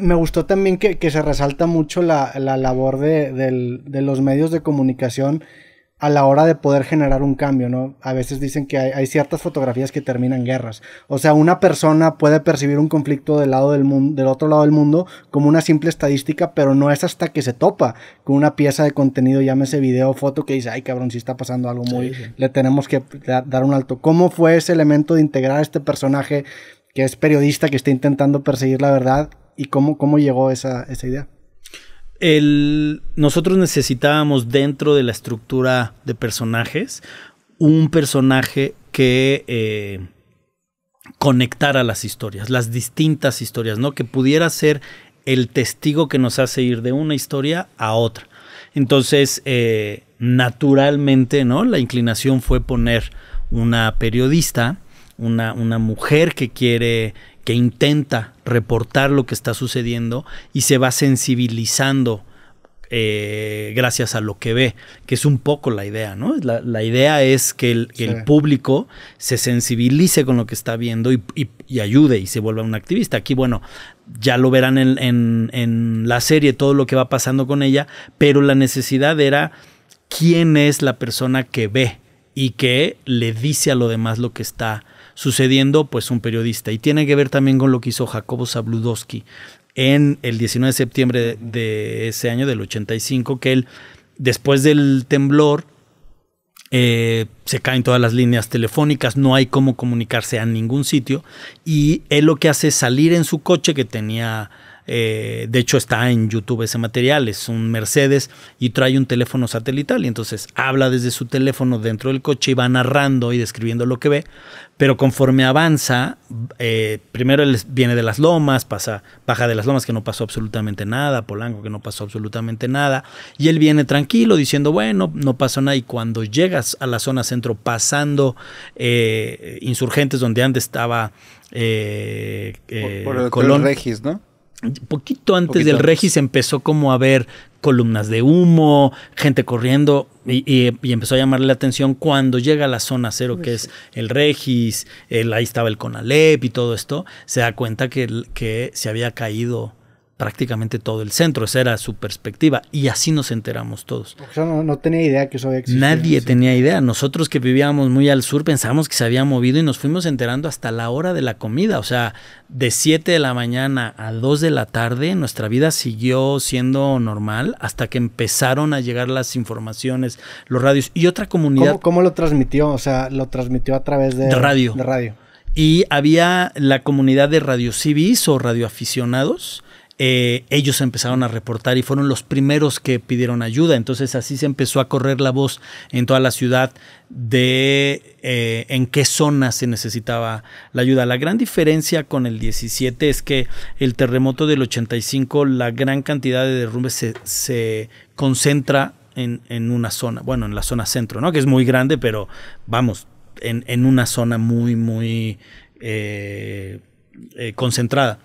me gustó también que, que se resalta mucho la, labor de, los medios de comunicación a la hora de poder generar un cambio, ¿no? A veces dicen que hay, ciertas fotografías que terminan guerras. O sea, una persona puede percibir un conflicto del, lado del, mundo, del otro lado del mundo como una simple estadística, pero no es hasta que se topa con una pieza de contenido, llámese video, foto, que dice, ay cabrón, si está pasando algo muy... Le tenemos que dar un alto. ¿Cómo fue ese elemento de integrar este personaje que es periodista, que está intentando perseguir la verdad y cómo, llegó esa, idea? nosotros necesitábamos dentro de la estructura de personajes un personaje que eh, conectara las historias, las distintas historias, ¿no? Que pudiera ser el testigo que nos hace ir de una historia a otra. Entonces, eh, naturalmente, ¿no? La inclinación fue poner una periodista, una, una mujer que quiere que intenta reportar lo que está sucediendo y se va sensibilizando eh, gracias a lo que ve, que es un poco la idea, ¿no? La, idea es que el, público se sensibilice con lo que está viendo y, ayude y se vuelva un activista. Aquí, bueno, ya lo verán en, en la serie todo lo que va pasando con ella, pero la necesidad era quién es la persona que ve y que le dice a lo demás lo que está sucediendo pues un periodista. Y tiene que ver también con lo que hizo Jacobo Zabludowski en el 19 de septiembre de, ese año, del 85, que él, después del temblor, eh, se caen todas las líneas telefónicas, no hay cómo comunicarse a ningún sitio. Y él lo que hace es salir en su coche que tenía eh, de hecho, está en YouTube ese material. Es un Mercedes y trae un teléfono satelital. Y entonces habla desde su teléfono dentro del coche y va narrando y describiendo lo que ve. Pero conforme avanza, eh, primero él viene de las lomas, pasa, baja de las lomas que no pasó absolutamente nada, Polanco que no pasó absolutamente nada. Y él viene tranquilo diciendo, bueno, no pasó nada. Y cuando llegas a la zona centro pasando eh, insurgentes donde antes estaba Colón. Regis, ¿no? poquito antes del Regis empezó como a ver columnas de humo, gente corriendo y, empezó a llamarle la atención cuando llega a la zona cero, pues que es el Regis, ahí estaba el Conalep y todo esto, se da cuenta que se había caído prácticamente todo el centro. Esa era su perspectiva y así nos enteramos todos. Yo no, tenía idea que eso había existido. Nadie tenía idea. Nosotros que vivíamos muy al sur pensábamos que se había movido y nos fuimos enterando hasta la hora de la comida. O sea, de 7 de la mañana a 2 de la tarde nuestra vida siguió siendo normal hasta que empezaron a llegar las informaciones, los radios y otra comunidad. ¿Cómo, lo transmitió? O sea, lo transmitió a través de, radio. radio. Y había la comunidad de Radio civis o radioaficionados eh, ellos empezaron a reportar y fueron los primeros que pidieron ayuda. Entonces así se empezó a correr la voz en toda la ciudad de eh, en qué zona se necesitaba la ayuda. La gran diferencia con el 17 es que el terremoto del 85, la gran cantidad de derrumbes se, concentra en, una zona, bueno, en la zona centro, ¿no? Que es muy grande, pero vamos, en, una zona muy, muy eh, concentrada.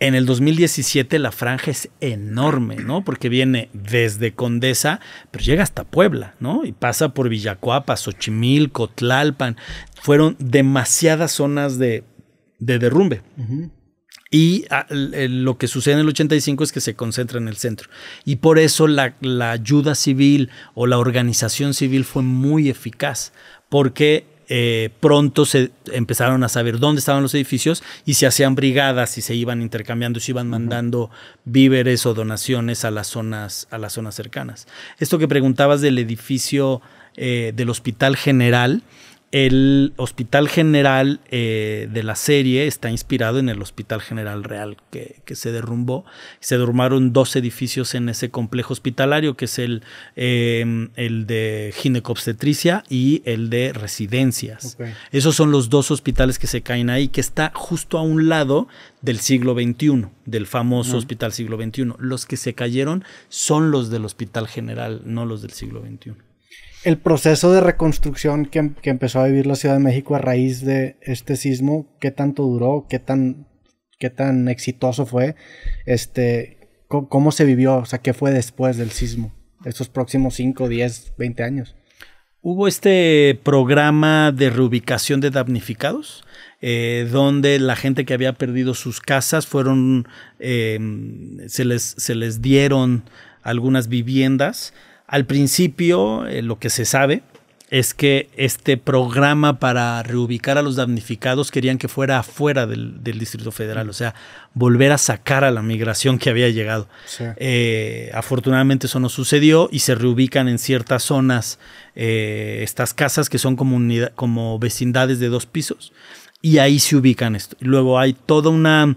En el 2017 la franja es enorme, ¿no? Porque viene desde Condesa, pero llega hasta Puebla, ¿no? Y pasa por Villacuapa, Xochimilco, Tlalpan. Fueron demasiadas zonas de, derrumbe. Y ah, lo que sucede en el 85 es que se concentra en el centro. Y por eso la, la ayuda civil o la organización civil fue muy eficaz, porque eh, pronto se empezaron a saber dónde estaban los edificios y se hacían brigadas y se iban intercambiando, se iban mandando víveres o donaciones a las zonas, a las zonas cercanas. Esto que preguntabas del edificio eh, del Hospital General, el Hospital General eh, de la serie está inspirado en el Hospital General Real que, se derrumbó. Se derrumbaron dos edificios en ese complejo hospitalario, que es el, em, el de ginecobstetricia y el de residencias. Esos son los dos hospitales que se caen ahí, que está justo a un lado del siglo XXI, del famoso Hospital Siglo XXI. Los que se cayeron son los del Hospital General, no los del siglo XXI el proceso de reconstrucción em, que, empezó a vivir la Ciudad de México a raíz de este sismo, qué tanto duró, qué tan, qué tan exitoso fue, este, cómo, se vivió, o sea, qué fue después del sismo, estos próximos 5, 10, 20 años. Hubo este programa de reubicación de damnificados, eh, donde la gente que había perdido sus casas fueron, eh, se, se les dieron algunas viviendas al principio, eh, lo que se sabe es que este programa para reubicar a los damnificados querían que fuera afuera del, Distrito Federal, o sea, volver a sacar a la migración que había llegado. Eh, afortunadamente eso no sucedió y se reubican en ciertas zonas eh, estas casas que son como vecindades de dos pisos y ahí se ubican esto. Luego hay toda una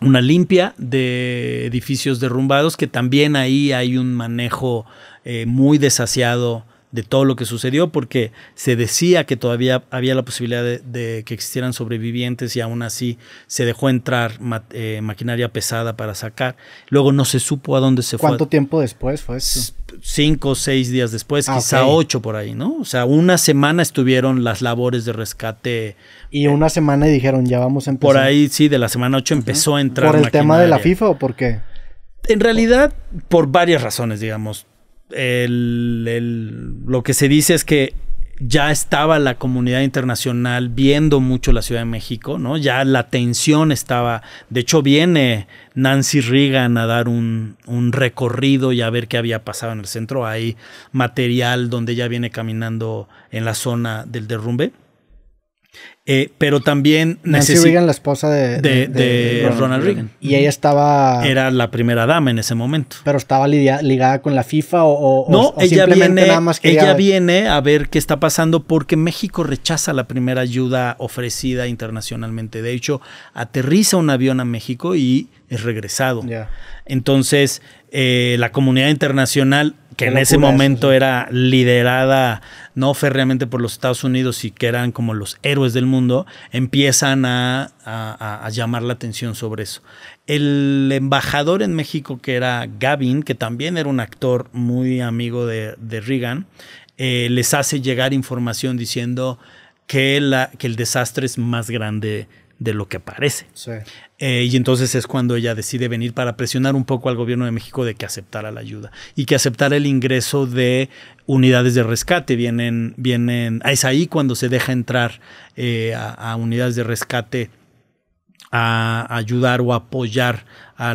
una limpia de edificios derrumbados, que también ahí hay un manejo eh, muy desasiado de todo lo que sucedió, porque se decía que todavía había la posibilidad de, que existieran sobrevivientes y aún así se dejó entrar eh, maquinaria pesada para sacar. Luego no se supo a dónde se fue. ¿Cuánto tiempo después fue Cinco o seis días después, ah, quizá ocho por ahí, ¿no? O sea, una semana estuvieron las labores de rescate. Y eh, una semana y dijeron, ya vamos a empezar. Por ahí, sí, de la semana ocho empezó a entrar. ¿Por el tema de la FIFA o por qué? En realidad, por varias razones, digamos el, lo que se dice es que ya estaba la comunidad internacional viendo mucho la Ciudad de México, ¿no? Ya la tensión estaba. De hecho, viene Nancy Reagan a dar un, un recorrido y a ver qué había pasado en el centro. Hay material donde ya viene caminando en la zona del derrumbe. Eh, pero también Nancy Reagan, la esposa de, Ronald, Reagan. Y ella estaba. Era la primera dama en ese momento. Pero estaba ligada, con la FIFA o. o no, ella, viene, nada más ella viene a ver qué está pasando porque México rechaza la primera ayuda ofrecida internacionalmente. De hecho, aterriza un avión a México y es regresado. Entonces, eh, la comunidad internacional que en ese momento era liderada no férreamente por los Estados Unidos y que eran como los héroes del mundo, empiezan a, llamar la atención sobre eso. El embajador en México, que era Gavin, que también era un actor muy amigo de, Reagan, eh, les hace llegar información diciendo que, la, que el desastre es más grande de lo que parece. Eh, y entonces es cuando ella decide venir para presionar un poco al gobierno de México de que aceptara la ayuda y que aceptara el ingreso de unidades de rescate. Vienen, vienen, es ahí cuando se deja entrar eh, a, unidades de rescate a ayudar o apoyar a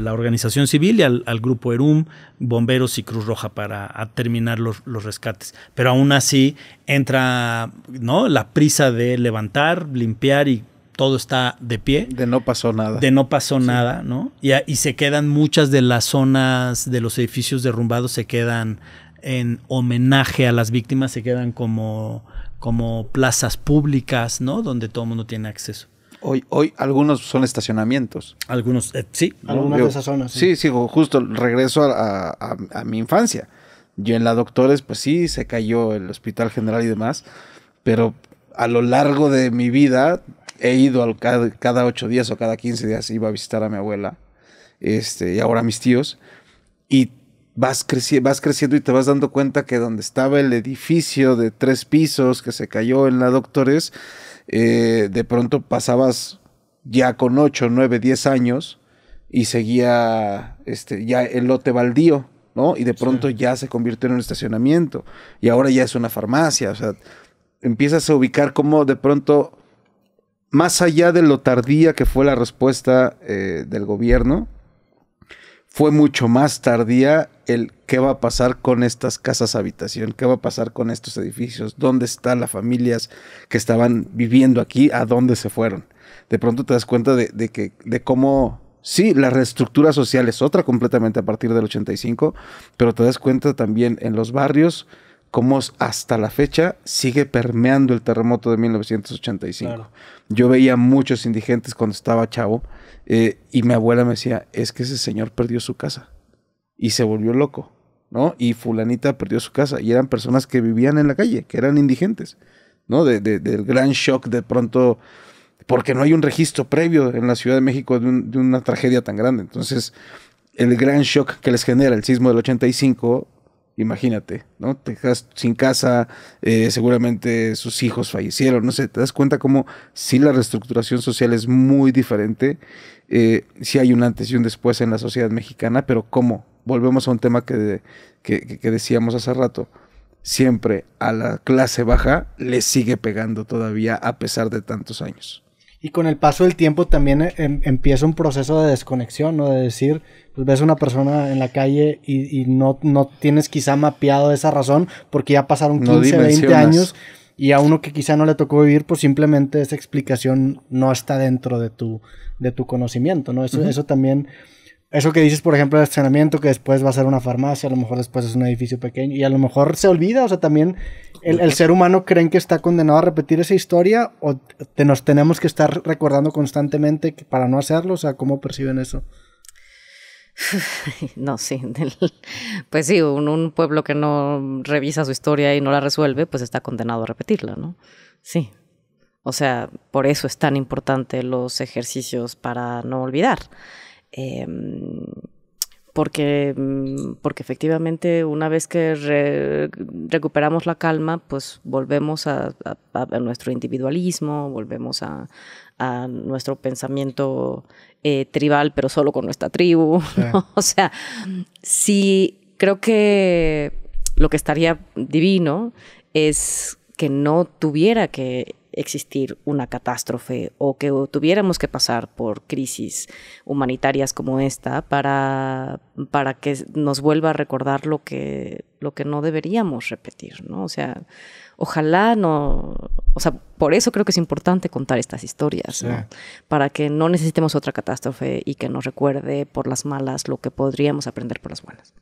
la organización civil y al, grupo ERUM, bomberos y Cruz Roja para terminar los, los, rescates. Pero aún así entra ¿no? la prisa de levantar, limpiar y todo está de pie. De no pasó nada. De no pasó nada, ¿no? Y, y, se quedan muchas de las zonas de los edificios derrumbados, se quedan en homenaje a las víctimas, se quedan como, como plazas públicas, ¿no? Donde todo el mundo tiene acceso. Hoy, hoy algunos son estacionamientos. Algunos, eh, sí. Algunas de esas zonas. Sí, sí, justo regreso a mi infancia. Yo en la Doctores, pues sí, se cayó el Hospital General y demás, pero a lo largo de mi vida he ido al, cada, cada 8 días o cada quince días iba a visitar a mi abuela este, y ahora a mis tíos. Y vas, creciendo y te vas dando cuenta que donde estaba el edificio de tres pisos que se cayó en la Doctores, eh, de pronto pasabas ya con ocho nueve diez años y seguía este, ya el lote baldío. ¿no? Y de pronto ya se convirtió en un estacionamiento y ahora ya es una farmacia, o sea, empiezas a ubicar cómo de pronto más allá de lo tardía que fue la respuesta eh, del gobierno, fue mucho más tardía el qué va a pasar con estas casas habitación, qué va a pasar con estos edificios, dónde están las familias que estaban viviendo aquí, a dónde se fueron. De pronto te das cuenta de, que, de cómo, sí, la reestructura social es otra completamente a partir del 85, pero te das cuenta también en los barrios como hasta la fecha sigue permeando el terremoto de 1985. Yo veía muchos indigentes cuando estaba chavo eh, y mi abuela me decía, es que ese señor perdió su casa y se volvió loco, ¿no? Y fulanita perdió su casa y eran personas que vivían en la calle, que eran indigentes, ¿no? del gran shock de pronto, porque no hay un registro previo en la Ciudad de México de, de una tragedia tan grande. Entonces, el gran shock que les genera el sismo del 85 Imagínate, ¿no? Te dejas sin casa, eh, seguramente sus hijos fallecieron, no sé, te das cuenta cómo si sí, la reestructuración social es muy diferente, eh, si hay un antes y un después en la sociedad mexicana, pero ¿cómo? Volvemos a un tema que decíamos hace rato, siempre a la clase baja le sigue pegando todavía a pesar de tantos años. Y con el paso del tiempo también eh, em, empieza un proceso de desconexión, ¿no? De decir, pues ves una persona en la calle y, no, no tienes quizá mapeado esa razón porque ya pasaron 15, 20 años y a uno que quizá no le tocó vivir, pues simplemente esa explicación no está dentro de tu, de tu conocimiento, ¿no? Eso, eso también eso que dices, por ejemplo, el estrenamiento, que después va a ser una farmacia, a lo mejor después es un edificio pequeño, y a lo mejor se olvida, o sea, también el, ser humano creen que está condenado a repetir esa historia o te, nos tenemos que estar recordando constantemente para no hacerlo, o sea, ¿cómo perciben eso? no, sí, pues sí, un, un, pueblo que no revisa su historia y no la resuelve, pues está condenado a repetirla, ¿no? Sí. O sea, por eso es tan importante los ejercicios para no olvidar. Em, porque, porque efectivamente una vez que recuperamos la calma, pues volvemos a, nuestro individualismo, volvemos a, nuestro pensamiento eh, tribal, pero solo con nuestra tribu. O sea, sí, creo que lo que estaría divino es que no tuviera que existir una catástrofe o que tuviéramos que pasar por crisis humanitarias como esta para, para que nos vuelva a recordar lo que, lo que no deberíamos repetir, ¿no? O sea, ojalá no, o sea, por eso creo que es importante contar estas historias, para que no necesitemos otra catástrofe y que nos recuerde por las malas lo que podríamos aprender por las buenas.